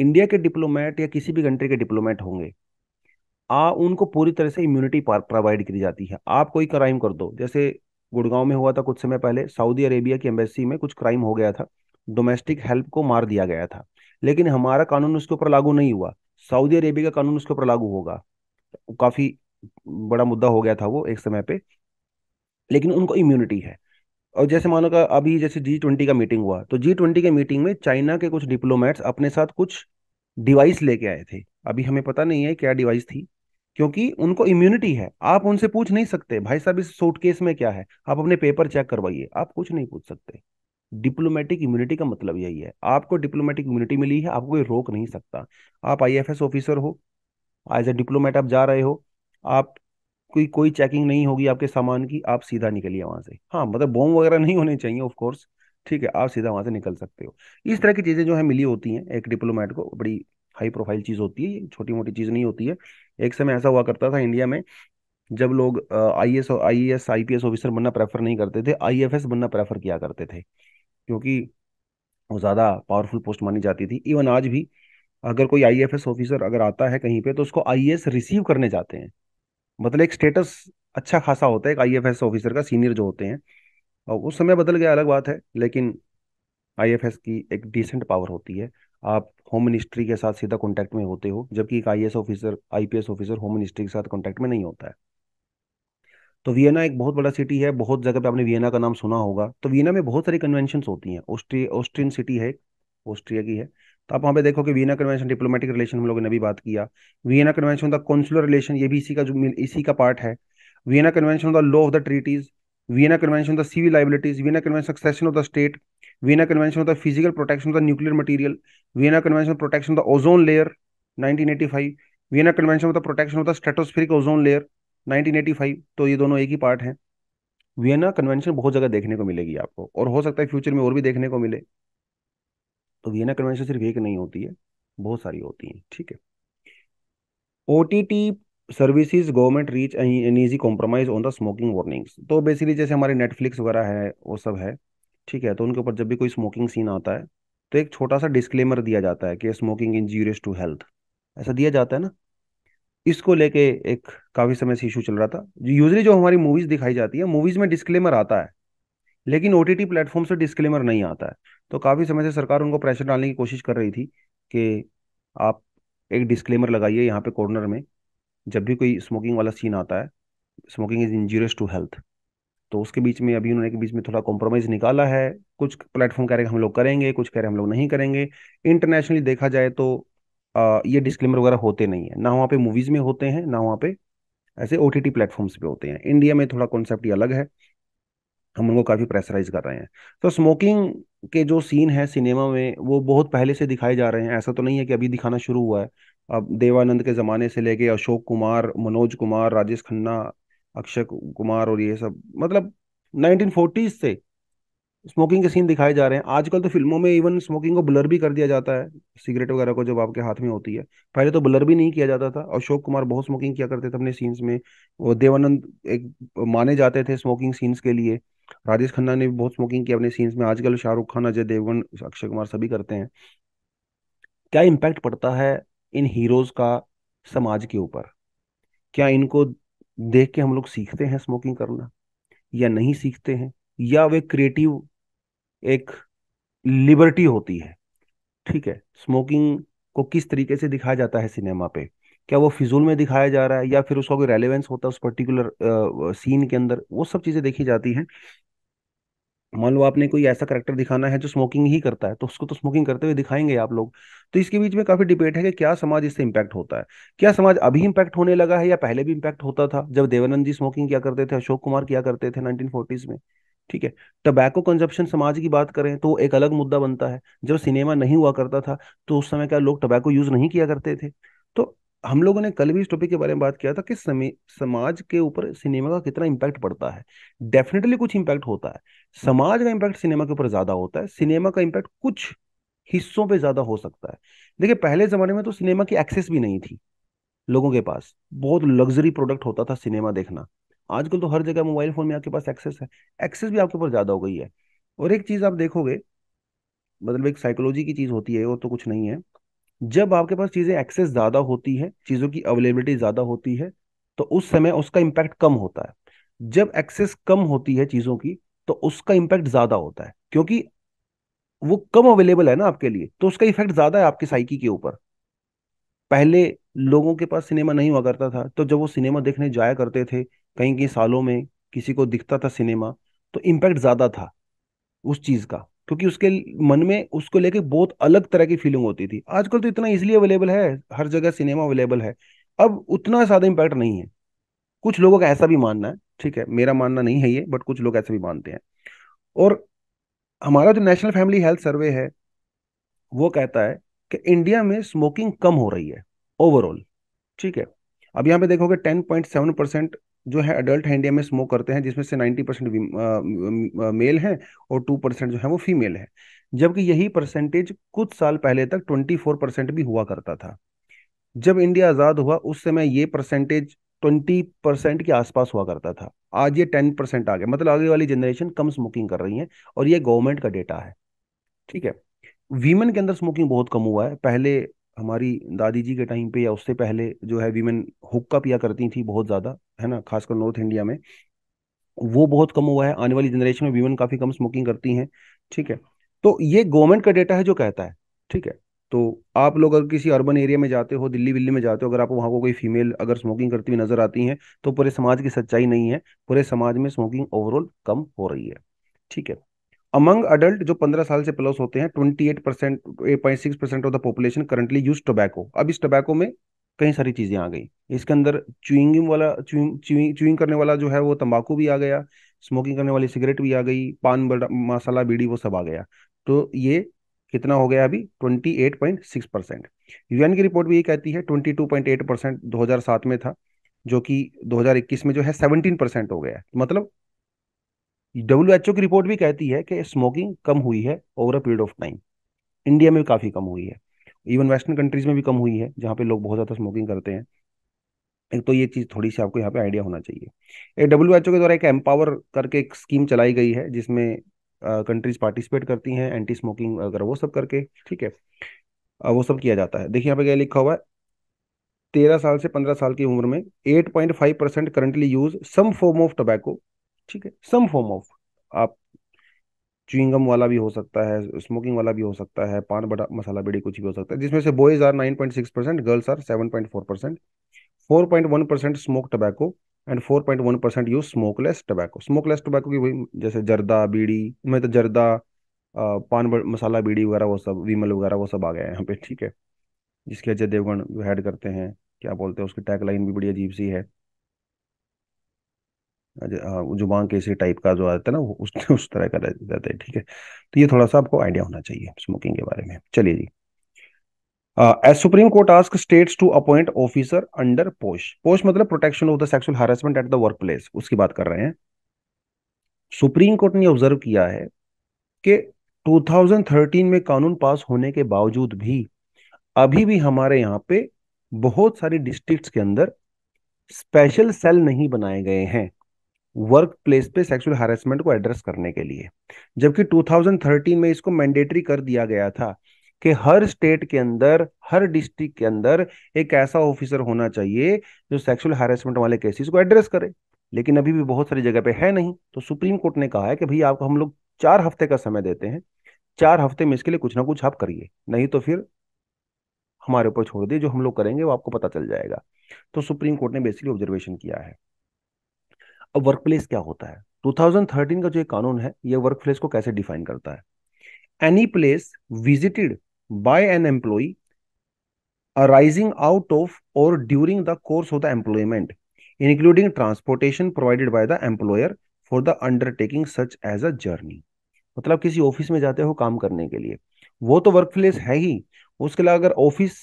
इंडिया के डिप्लोमेट या किसी भी कंट्री के डिप्लोमेट होंगे आ उनको पूरी तरह से इम्यूनिटी प्रोवाइड की जाती है आप कोई क्राइम कर दो जैसे गुड़गांव में हुआ था कुछ समय पहले सऊदी अरेबिया की एम्बेसी में कुछ क्राइम हो गया था डोमेस्टिक हेल्प को मार दिया गया था लेकिन हमारा कानून उसके ऊपर लागू नहीं हुआ सऊदी अरेबिया का कानून उसके ऊपर लागू होगा काफ़ी बड़ा मुद्दा हो गया था वो एक समय पे लेकिन उनको इम्यूनिटी है और जैसे मानो का अभी जैसे जी ट्वेंटी का मीटिंग हुआ तो जी ट्वेंटी के मीटिंग में चाइना के कुछ डिप्लोमेट्स अपने साथ कुछ डिवाइस लेके आए थे अभी हमें पता नहीं है क्या डिवाइस थी क्योंकि उनको इम्यूनिटी है आप उनसे पूछ नहीं सकते भाई साहब इस सूट केस में क्या है आप अपने पेपर चेक करवाइए आप कुछ नहीं पूछ सकते डिप्लोमेटिक इम्यूनिटी का मतलब यही है आपको डिप्लोमेटिक इम्यूनिटी मिली है आपको कोई रोक नहीं सकता आप आईएफएस ऑफिसर हो एज ए डिप्लोमेट आप जा रहे हो आप कोई कोई चेकिंग नहीं होगी आपके सामान की आप सीधा निकलिए वहां से हाँ मतलब बॉम्ब वगैरह नहीं होने चाहिए ऑफकोर्स ठीक है आप सीधा वहां से निकल सकते हो इस तरह की चीजें जो है मिली होती हैं एक डिप्लोमेट को बड़ी हाई प्रोफाइल चीज होती है छोटी मोटी चीज नहीं होती है एक समय ऐसा हुआ करता था इंडिया में जब लोग I S I S I P S officer बनना प्रेफर नहीं करते थे आई एफ एस बनना प्रेफर किया करते थे क्योंकि वो ज़्यादा पावरफुल पोस्ट मानी जाती थी इवन आज भी अगर कोई आई एफ एस ऑफिसर अगर आता है कहीं पे तो उसको आई एस रिसीव करने जाते हैं मतलब एक स्टेटस अच्छा खासा होता है एक आईएफएस ऑफिसर का सीनियर जो होते हैं और उस समय बदल गया अलग बात है लेकिन आईएफएस की एक डिसेंट पावर होती है आप होम मिनिस्ट्री के साथ सीधा कॉन्टैक्ट में होते हो जबकि एक IAS officer IPS officer home ministry के साथ कॉन्टैक्ट में नहीं होता है तो वियना एक बहुत बड़ा सिटी है बहुत जगह पे आपने वियना का नाम सुना होगा तो वियना में बहुत सारी कन्वेंशन होती हैं ऑस्ट्रिया ऑस्ट्रियन सिटी है ऑस्ट्रिया की है तो आप वहाँ पे देखो कि वियना कन्वेंशन डिप्लोमेटिक रिलेशन हम लोगों ने भी बात किया Vienna convention the consular relation ये भी इसी का जो इसी का पार्ट है Vienna convention the law of the treaties Vienna convention the civil liabilities Vienna convention succession of the state Vienna convention of the physical protection of the nuclear material Vienna convention protection of the ozone layer nineteen eighty five Vienna convention of the protection of the stratospheric ozone layer nineteen eighty five तो ये दोनों एक ही पार्ट है वियना कन्वेंशन बहुत जगह देखने को मिलेगी आपको और हो सकता है फ्यूचर में और भी देखने को मिले तो वियना कन्वेंशन सिर्फ एक नहीं होती है बहुत सारी होती हैं ठीक है O T T services government reach an easy compromise on the smoking warnings तो बेसिकली जैसे हमारे नेटफ्लिक्स वगैरह है वो सब है ठीक है तो उनके ऊपर जब भी कोई स्मोकिंग सीन आता है तो एक छोटा सा डिस्क्लेमर दिया जाता है कि स्मोकिंग इंजूरियस टू हेल्थ ऐसा दिया जाता है ना इसको लेके एक काफ़ी समय से इशू चल रहा था यूजली जो हमारी मूवीज़ दिखाई जाती है मूवीज़ में डिस्क्लेमर आता है लेकिन ओ टी प्लेटफॉर्म से डिस्क्लेमर नहीं आता है तो काफ़ी समय से सरकार उनको प्रेशर डालने की कोशिश कर रही थी कि आप एक डिस्क्लेमर लगाइए यहाँ पे कॉर्नर में जब भी कोई स्मोकिंग वाला सीन आता है smoking is injurious to health तो उसके बीच में अभी उन्होंने के बीच में थोड़ा कॉम्प्रोमाइज़ निकाला है कुछ प्लेटफॉर्म कह रहे हैं हम लोग करेंगे कुछ कह रहे हैं हम लोग नहीं करेंगे इंटरनेशनली देखा जाए तो आ, ये डिस्क्लेमर वगैरह होते नहीं है ना वहाँ पे मूवीज़ में होते हैं ना वहाँ पे ऐसे ओ टी प्लेटफॉर्म्स पे होते हैं इंडिया में थोड़ा कॉन्सेप्ट अलग है हम उनको काफ़ी प्रेशराइज कर रहे हैं तो स्मोकिंग के जो सीन है सिनेमा में वो बहुत पहले से दिखाए जा रहे हैं ऐसा तो नहीं है कि अभी दिखाना शुरू हुआ है अब देवानंद के ज़माने से लेके अशोक कुमार मनोज कुमार राजेश खन्ना अक्षय कुमार और ये सब मतलब नाइनटीन से स्मोकिंग के सीन दिखाए जा रहे हैं आजकल तो फिल्मों में इवन स्मोकिंग को ब्लर भी कर दिया जाता है सिगरेट वगैरह को जब आपके हाथ में होती है पहले तो ब्लर भी नहीं किया जाता था अशोक कुमार बहुत स्मोकिंग किया करते थे अपने सीन्स में वो देवानंद एक माने जाते थे स्मोकिंग सीन्स के लिए राजेश खन्ना ने भी बहुत स्मोकिंग की अपने सीन्स में आजकल शाहरुख खान अजय देवगन अक्षय कुमार सभी करते हैं क्या इम्पैक्ट पड़ता है इन हीरोज का समाज के ऊपर क्या इनको देख के हम लोग सीखते हैं स्मोकिंग करना या नहीं सीखते हैं या वे क्रिएटिव एक लिबर्टी होती है ठीक है स्मोकिंग को किस तरीके से दिखाया जाता है सिनेमा पे क्या वो फिजूल में दिखाया जा रहा है या फिर उसका कोई रेलेवेंस होता है उस पर्टिकुलर सीन के अंदर वो सब चीज़ें देखी जाती हैं मान लो आपने कोई ऐसा करेक्टर दिखाना है जो स्मोकिंग ही करता है तो उसको तो स्मोकिंग करते हुए दिखाएंगे आप लोग तो इसके बीच में काफी डिबेट है कि क्या समाज इससे इम्पैक्ट होता है क्या समाज अभी इम्पैक्ट होने लगा है या पहले भी इम्पैक्ट होता था जब देवानंद जी स्मोकिंग क्या करते थे अशोक कुमार क्या करते थे नाइनटीन में ठीक है टबैको कंजप्शन समाज की बात करें तो एक अलग मुद्दा बनता है जब सिनेमा नहीं हुआ करता था तो उस समय क्या लोग टबैको यूज नहीं किया करते थे हम लोगों ने कल भी इस टॉपिक के बारे में बात किया था कि समाज के ऊपर सिनेमा का कितना इम्पैक्ट पड़ता है डेफिनेटली कुछ इम्पैक्ट होता है समाज का इम्पैक्ट सिनेमा के ऊपर ज्यादा होता है सिनेमा का इम्पैक्ट कुछ हिस्सों पे ज्यादा हो सकता है देखिए पहले जमाने में तो सिनेमा की एक्सेस भी नहीं थी लोगों के पास बहुत लग्जरी प्रोडक्ट होता था सिनेमा देखना आजकल तो हर जगह मोबाइल फोन में आपके पास एक्सेस है एक्सेस भी आपके ऊपर ज्यादा हो गई है और एक चीज आप देखोगे मतलब एक साइकोलॉजी की चीज होती है और तो कुछ नहीं है जब आपके पास चीजें एक्सेस ज्यादा होती है चीजों की अवेलेबिलिटी ज्यादा होती है तो उस समय उसका इम्पैक्ट कम होता है जब एक्सेस कम होती है चीजों की तो उसका इम्पैक्ट ज्यादा होता है क्योंकि वो कम अवेलेबल है ना आपके लिए तो उसका इफेक्ट ज्यादा है आपकी साइकी के ऊपर पहले लोगों के पास सिनेमा नहीं हुआ करता था तो जब वो सिनेमा देखने जाया करते थे कहीं कहीं सालों में किसी को दिखता था सिनेमा तो इम्पैक्ट ज्यादा था उस चीज का क्योंकि उसके मन में उसको लेके बहुत अलग तरह की फीलिंग होती थी आजकल तो इतना इजिली अवेलेबल है हर जगह सिनेमा अवेलेबल है अब उतना ज्यादा इम्पैक्ट नहीं है कुछ लोगों का ऐसा भी मानना है ठीक है मेरा मानना नहीं है ये बट कुछ लोग ऐसे भी मानते हैं और हमारा जो नेशनल फैमिली हेल्थ सर्वे है वो कहता है कि इंडिया में स्मोकिंग कम हो रही है ओवरऑल ठीक है अब यहाँ पे देखोगे टेन पॉइंट सेवन परसेंट जो है अडल्ट है इंडिया में स्मोक करते हैं जिसमें से नाइन्टी परसेंट मेल है और टू परसेंट जो है वो फीमेल है जबकि यही परसेंटेज कुछ साल पहले तक ट्वेंटी फोर परसेंट भी हुआ करता था जब इंडिया आज़ाद हुआ उस समय ये परसेंटेज ट्वेंटी परसेंट के आसपास हुआ करता था आज ये टेन परसेंट आ गया मतलब आगे वाली जनरेशन कम स्मोकिंग कर रही है और ये गवर्नमेंट का डेटा है ठीक है वीमेन के अंदर स्मोकिंग बहुत कम हुआ है पहले हमारी दादी जी के टाइम पे या उससे पहले जो है वीमेन हुक्का पिया करती थी बहुत ज़्यादा है ना खासकर नॉर्थ इंडिया में वो बहुत कम हुआ है आने वाली जनरेशन में वीमेन काफ़ी कम स्मोकिंग करती हैं ठीक है तो ये गवर्नमेंट का डेटा है जो कहता है ठीक है तो आप लोग अगर किसी अर्बन एरिया में जाते हो दिल्ली विल्ली में जाते हो अगर आप वहाँ को कोई फीमेल अगर स्मोकिंग करती हुई नजर आती है तो पूरे समाज की सच्चाई नहीं है पूरे समाज में स्मोकिंग ओवरऑल कम हो रही है ठीक है अमंग अडल्ट जो पंद्रह साल से प्लस होते हैं twenty eight percent eight percent of the population currently use tobacco अब इस टोबैको में कई सारी चीजें आ गई इसके अंदर च्यूइंग वाला च्यूइंग करने वाला जो है वो तंबाकू भी आ गया स्मोकिंग करने वाली सिगरेट भी आ गई पान मसाला बीड़ी वो सब आ गया तो ये कितना हो गया अभी twenty eight point six percent UN की रिपोर्ट भी ये कहती है twenty two point eight percent दो हजार सात में था जो कि दो हजार इक्कीस में जो है सेवनटीन परसेंट हो गया मतलब डब्ल्यू एच ओ की रिपोर्ट भी कहती है कि स्मोकिंग कम हुई है over a period of time India में भी काफ़ी कम हुई है इवन वेस्टर्न कंट्रीज में भी कम हुई है जहाँ पे लोग बहुत ज़्यादा स्मोकिंग करते हैं एक तो ये चीज़ थोड़ी सी आपको यहाँ पे आइडिया होना चाहिए एक डब्ल्यू एच ओ के द्वारा एक एम्पावर करके एक स्कीम चलाई गई है जिसमें कंट्रीज पार्टिसिपेट करती हैं एंटी स्मोकिंग अगर वो सब करके ठीक है वो सब किया जाता है देखिए यहाँ पे क्या लिखा हुआ है तेरह साल से पंद्रह साल की उम्र में eight point five percent currently use some form of tobacco ठीक है सम फॉर्म ऑफ आप च्युइंगम वाला भी हो सकता है स्मोकिंग वाला भी हो सकता है पान बड़ा मसाला बेड़ी कुछ भी हो सकता है जिसमें से boys are six percent girls are four percent one percent smoke tobacco and four point one percent use smokeless tobacco smokeless tobacco की वही जैसे जर्दा बीड़ी मैं तो जर्दा पान मसाला बीड़ी वगैरह वो सब विमल वगैरह वो सब आ गया हैं यहाँ पे ठीक है जिसके अजय देवगण हैड करते हैं क्या बोलते हैं उसकी टैग लाइन भी बड़ी अजीब सी है जुबान के इसी टाइप का जो आता है ना उस उस तरह का रहता है ठीक है तो ये थोड़ा सा आपको आइडिया होना चाहिए स्मोकिंग के बारे में चलिए जी as Supreme Court ask states to appoint officer under POSH POSH मतलब protection of the sexual harassment at the work place उसकी बात कर रहे हैं सुप्रीम कोर्ट ने ऑब्जर्व किया है कि 2013 में कानून पास होने के बावजूद भी अभी भी हमारे यहाँ पे बहुत सारी डिस्ट्रिक्ट्स के अंदर स्पेशल सेल नहीं बनाए गए हैं वर्क प्लेस पे सेक्सुअल हैरेसमेंट को एड्रेस करने के लिए जबकि 2013 में इसको मैंडेटरी कर दिया गया था कि हर स्टेट के अंदर हर डिस्ट्रिक्ट के अंदर एक ऐसा ऑफिसर होना चाहिए जो सेक्सुअल हैरेसमेंट वाले केसेस को एड्रेस करे लेकिन अभी भी बहुत सारी जगह पे है नहीं तो सुप्रीम कोर्ट ने कहा है कि भाई आपको हम लोग चार हफ्ते का समय देते हैं चार हफ्ते में इसके लिए कुछ ना कुछ आप करिए नहीं तो फिर हमारे ऊपर छोड़ दिए जो हम लोग करेंगे वो आपको पता चल जाएगा तो सुप्रीम कोर्ट ने बेसिकली ऑब्जर्वेशन किया है अब वर्क प्लेस क्या होता है 2013 का जो ये कानून है ये वर्क प्लेस को कैसे डिफाइन करता है any place visited by an employ arising out of और during the course of the employment including transportation provided by the employer for the undertaking such as a journey मतलब किसी ऑफिस में जाते हो काम करने के लिए वो तो वर्क प्लेस है ही उसके अलावा अगर ऑफिस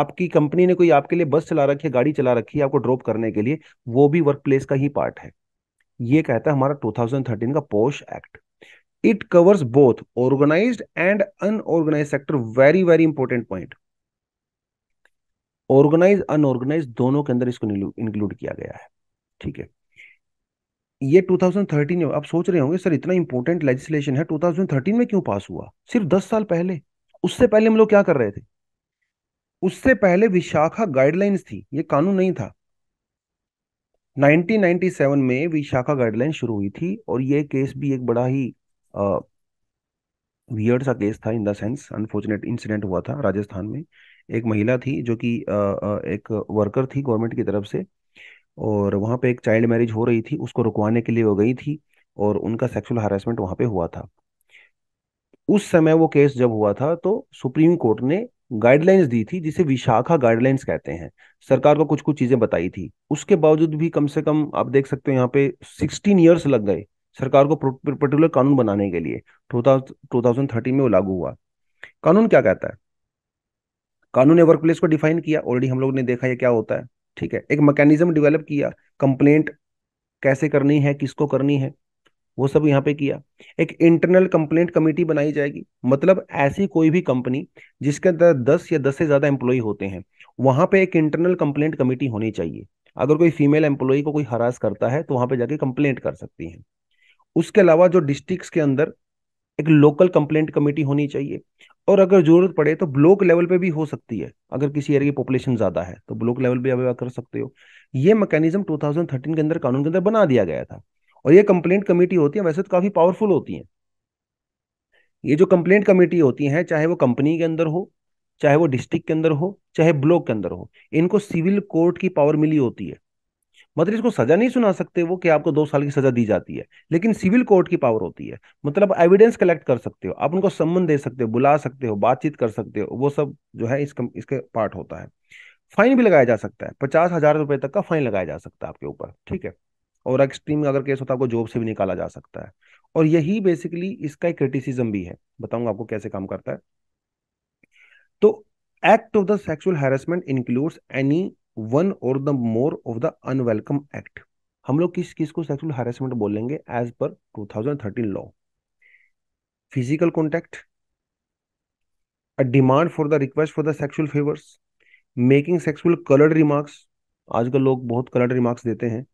आपकी कंपनी ने कोई आपके लिए बस चला रखी है गाड़ी चला रखी है आपको ड्रॉप करने के लिए वो भी वर्क प्लेस का ही पार्ट है ये कहता है हमारा 2013 का POSH act it covers both organised and unorganised sector very very important point organised unorganised दोनों के अंदर इसको इंक्लूड किया गया है ठीक है ये 2013 में आप सोच रहे होंगे सर इतना इंपॉर्टेंट लेजिस्लेशन है 2013 में क्यों पास हुआ सिर्फ 10 साल पहले उससे पहले हम लोग क्या कर रहे थे उससे पहले विशाखा गाइडलाइंस थी ये कानून नहीं था 1997 में विशाखा गाइडलाइन शुरू हुई थी और ये केस भी एक बड़ा ही वियर्ड सा केस था in the sense unfortunate incident हुआ था राजस्थान में एक महिला थी जो कि एक वर्कर थी गवर्नमेंट की तरफ से और वहां पे एक चाइल्ड मैरिज हो रही थी उसको रुकवाने के लिए वो गई थी और उनका सेक्सुअल हरासमेंट वहां पे हुआ था उस समय वो केस जब हुआ था तो सुप्रीम कोर्ट ने गाइडलाइंस दी थी जिसे विशाखा गाइडलाइंस कहते हैं सरकार को कुछ कुछ चीजें बताई थी उसके बावजूद भी कम से कम आप देख सकते हो यहाँ पे सिक्सटीन ईयर्स लग गए सरकार को पर्टिकुलर कानून बनाने के लिए टू थाउजेंड थर्टीन में वो लागू हुआ कानून क्या कहता है कानून ने वर्क प्लेस को डिफाइन किया ऑलरेडी हम लोग ने देखा यह क्या होता है ठीक है एक मैकेनिज्म डेवलप किया कंप्लेंट कैसे करनी है किसको करनी है वो सब यहाँ पे किया एक इंटरनल कंप्लेंट कमेटी बनाई जाएगी मतलब ऐसी कोई भी कंपनी जिसके अंदर दस या दस से ज्यादा एम्प्लॉय होते हैं वहां पे एक इंटरनल कंप्लेंट कमेटी होनी चाहिए अगर कोई फीमेल एम्प्लॉय को कोई हरास करता है तो वहां पे जाके कंप्लेंट कर सकती है उसके अलावा जो डिस्ट्रिक्ट के अंदर एक लोकल कंप्लेंट कमेटी होनी चाहिए और अगर जरूरत पड़े तो ब्लॉक लेवल पे भी हो सकती है अगर किसी एरिया की पॉपुलेशन ज्यादा है तो ब्लॉक लेवल पे आप कर सकते हो ये मैकेनिज्म 2013 के अंदर कानून के अंदर बना दिया गया था और ये कंप्लेंट कमेटी होती है वैसे तो काफ़ी पावरफुल होती है ये जो कंप्लेंट कमेटी होती है चाहे वो कंपनी के अंदर हो चाहे वो डिस्ट्रिक्ट के अंदर हो चाहे ब्लॉक के अंदर हो इनको सिविल कोर्ट की पावर मिली होती है मतलब इसको सजा नहीं सुना सकते वो कि आपको दो साल की सजा दी जाती है लेकिन सिविल कोर्ट की पावर होती है मतलब एविडेंस कलेक्ट कर सकते हो आप उनको सम्मन दे सकते हो बुला सकते हो बातचीत कर सकते हो वो सब जो है इस इसके पार्ट होता है फाइन भी लगाया जा सकता है पचास हजार रुपए तक का फाइन लगाया जा सकता है आपके ऊपर ठीक है और एक्सट्रीम अगर केस होता है आपको जॉब से भी निकाला जा सकता है और यही बेसिकली इसका एक क्रिटिसिज्म भी है बताऊंगा आपको कैसे काम करता है तो act of the sexual harassment includes any one और the more of the unwelcome act हम लोग किस किस को सेक्सुअल हेरसमेंट बोलेंगे as per 2013 law physical contact a demand for the request for the sexual favours making sexual coloured remarks आजकल लोग बहुत कलर्ड रिमार्क्स देते हैं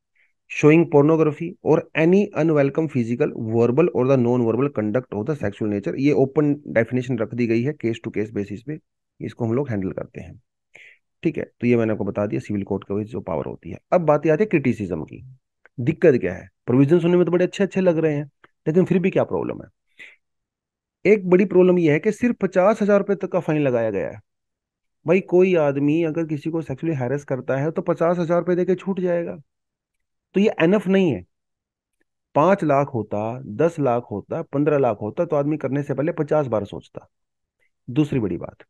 शोइंग पोर्नोग्राफी और एनी अनवेलकम फिजिकल वर्बल और the non verbal conduct of the sexual nature ये ओपन डेफिनेशन रख दी गई है केस टू केस बेसिस पे इसको हम लोग हैंडल करते हैं ठीक है तो ये मैंने आपको बता दिया सिविल कोर्ट का जो पावर होती है अब बात आती है क्रिटिसिज्म की दिक्कत क्या है प्रोविजन सुनने में तो बड़े अच्छे अच्छे लग रहे हैं लेकिन फिर भी क्या प्रॉब्लम है एक बड़ी प्रॉब्लम यह है कि सिर्फ पचास हजार रुपए तक का फाइन लगाया गया है भाई कोई आदमी अगर किसी को सेक्सुअली हैरेस करता है तो पचास हजार रुपये देकर छूट जाएगा तो ये एनफ नहीं है पांच लाख होता दस लाख होता पंद्रह लाख होता तो आदमी करने से पहले पचास बार सोचता दूसरी बड़ी बात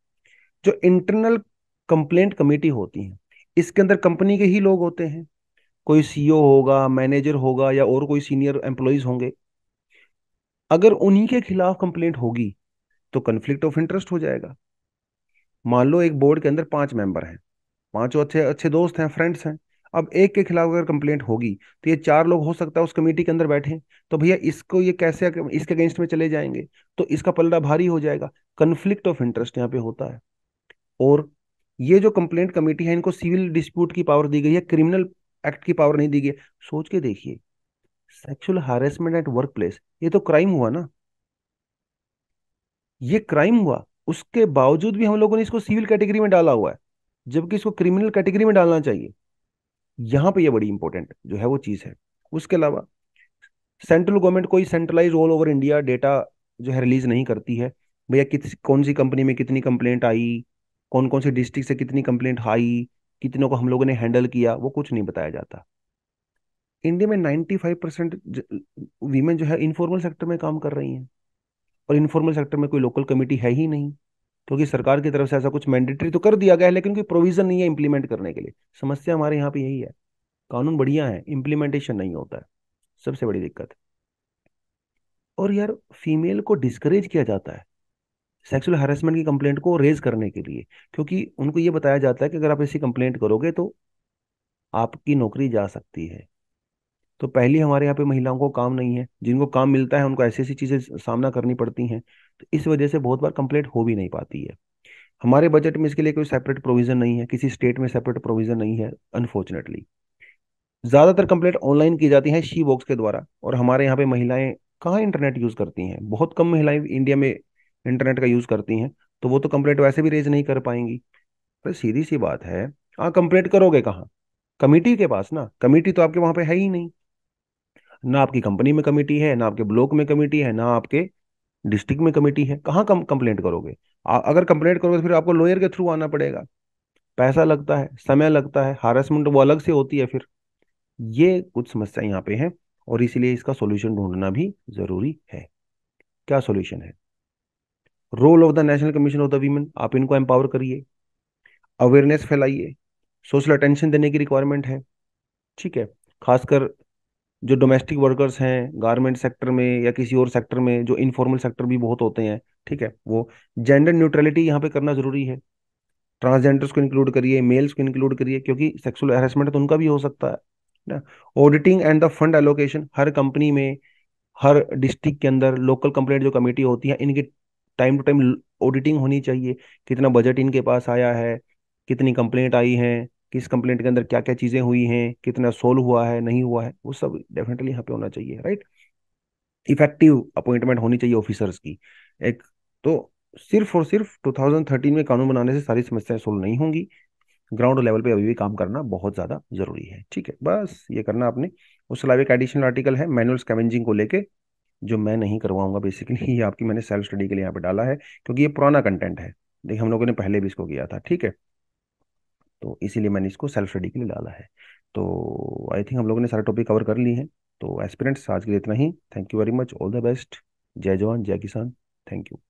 जो इंटरनल कंप्लेंट कमेटी होती है इसके अंदर कंपनी के ही लोग होते हैं कोई सीईओ e होगा मैनेजर होगा या और कोई सीनियर एम्प्लॉयज होंगे अगर उन्हीं के खिलाफ कंप्लेंट होगी तो कन्फ्लिक्ट ऑफ इंटरेस्ट हो जाएगा मान लो एक बोर्ड के अंदर पांच मेंबर हैं पांचों अच्छे अच्छे दोस्त हैं फ्रेंड्स हैं अब एक के खिलाफ अगर कंप्लेंट होगी तो ये चार लोग हो सकता है उस कमेटी के अंदर बैठे तो भैया इसको ये कैसे इसके अगेंस्ट में चले जाएंगे तो इसका पलड़ा भारी हो जाएगा कन्फ्लिक्ट ऑफ इंटरेस्ट यहाँ पे होता है और ये जो कंप्लेंट कमेटी है इनको सिविल डिस्प्यूट की पावर दी गई है क्रिमिनल एक्ट की पावर नहीं दी गई सोच के देखिए sexual harassment at work place ये तो क्राइम हुआ ना ये क्राइम हुआ उसके बावजूद भी हम लोगों ने इसको सिविल कैटेगरी में डाला हुआ है जबकि इसको क्रिमिनल कैटेगरी में डालना चाहिए यहाँ पे ये बड़ी इंपॉर्टेंट जो है वो चीज़ है उसके अलावा सेंट्रल गवर्नमेंट कोई centralise all over India data जो है रिलीज नहीं करती है भैया किस कौन सी कंपनी में कितनी कंप्लेंट आई कौन कौन से डिस्ट्रिक्ट से कितनी कंप्लेंट आई कितनों को हम लोगों ने हैंडल किया वो कुछ नहीं बताया जाता इंडिया में 95 परसेंट वीमेन जो है इनफॉर्मल सेक्टर में काम कर रही हैं और इनफॉर्मल सेक्टर में कोई लोकल कमेटी है ही नहीं क्योंकि सरकार की तरफ से ऐसा कुछ मैंडेटरी तो कर दिया गया है लेकिन कोई प्रोविजन नहीं है इम्प्लीमेंट करने के लिए समस्या हमारे यहाँ पे यही है कानून बढ़िया है इम्प्लीमेंटेशन नहीं होता है सबसे बड़ी दिक्कत और यार फीमेल को डिस्करेज किया जाता है सेक्सुअल हेरासमेंट की कंप्लेंट को रेज करने के लिए क्योंकि उनको ये बताया जाता है कि अगर आप ऐसी कंप्लेंट करोगे तो आपकी नौकरी जा सकती है तो पहली हमारे यहाँ पे महिलाओं को काम नहीं है जिनको काम मिलता है उनको ऐसी ऐसी चीज़ें सामना करनी पड़ती हैं तो इस वजह से बहुत बार कंप्लेंट हो भी नहीं पाती है हमारे बजट में इसके लिए कोई सेपरेट प्रोविजन नहीं है किसी स्टेट में सेपरेट प्रोविजन नहीं है अनफॉर्चुनेटली ज्यादातर कंप्लेंट ऑनलाइन की जाती है शी बॉक्स के द्वारा और हमारे यहाँ पे महिलाएं कहाँ इंटरनेट यूज करती हैं बहुत कम महिलाएं इंडिया में इंटरनेट का यूज करती हैं तो वो तो कंप्लेंट वैसे भी रेज नहीं कर पाएंगी पर सीधी सी बात है हाँ कंप्लेंट करोगे कहाँ कमेटी के पास ना कमेटी तो आपके वहां पे है ही नहीं ना आपकी कंपनी में कमेटी है ना आपके ब्लॉक में कमेटी है ना आपके डिस्ट्रिक्ट में कमेटी है कहाँ कम कंप्लेंट करोगे अगर कंप्लेंट करोगे तो फिर आपको लॉयर के थ्रू आना पड़ेगा पैसा लगता है समय लगता है हारेसमेंट वो अलग से होती है फिर ये कुछ समस्या यहाँ पे है और इसीलिए इसका सोल्यूशन ढूंढना भी जरूरी है क्या सोल्यूशन है role of the national commission of the women आप इनको एम्पावर करिए अवेयरनेस फैलाइए सोशल अटेंशन देने की रिक्वायरमेंट है ठीक है खासकर जो डोमेस्टिक वर्कर्स हैं गारमेंट सेक्टर में या किसी और सेक्टर में जो इनफॉर्मल सेक्टर भी बहुत होते हैं ठीक है वो जेंडर न्यूट्रलिटी यहाँ पे करना जरूरी है ट्रांसजेंडर्स को इंक्लूड करिए मेल्स को इंक्लूड करिए क्योंकि सेक्सुअल हेरासमेंट तो उनका भी हो सकता है ना auditing and the fund allocation हर कंपनी में हर डिस्ट्रिक्ट के अंदर लोकल कंप्लेंट जो कमेटी होती है इनकी टाइम टू टाइम ऑडिटिंग होनी चाहिए कितना बजट इनके पास आया है कितनी कंप्लेंट आई हैं किस कंप्लेंट के अंदर क्या क्या चीज़ें हुई हैं कितना सोल्व हुआ है नहीं हुआ है वो सब डेफिनेटली यहाँ पे होना चाहिए राइट इफेक्टिव अपॉइंटमेंट होनी चाहिए ऑफिसर्स की एक तो सिर्फ और सिर्फ 2013 में कानून बनाने से सारी समस्याएं सोल्व नहीं होंगी ग्राउंड लेवल पे अभी भी काम करना बहुत ज़्यादा जरूरी है ठीक है बस ये करना आपने उसके अलावा एक एडिशनल आर्टिकल है मैनुअल स्कैवेंजिंग को लेके जो मैं नहीं करवाऊंगा बेसिकली ये आपकी मैंने सेल्फ स्टडी के लिए यहाँ पे डाला है क्योंकि ये पुराना कंटेंट है देखिए हम लोगों ने पहले भी इसको किया था ठीक है तो इसीलिए मैंने इसको सेल्फ स्टडी के लिए डाला है तो आई थिंक हम लोगों ने सारे टॉपिक कवर कर लिए हैं तो एस्पिरेंट्स आज के लिए इतना ही thank you very much all the best जय जवान जय किसान थैंक यू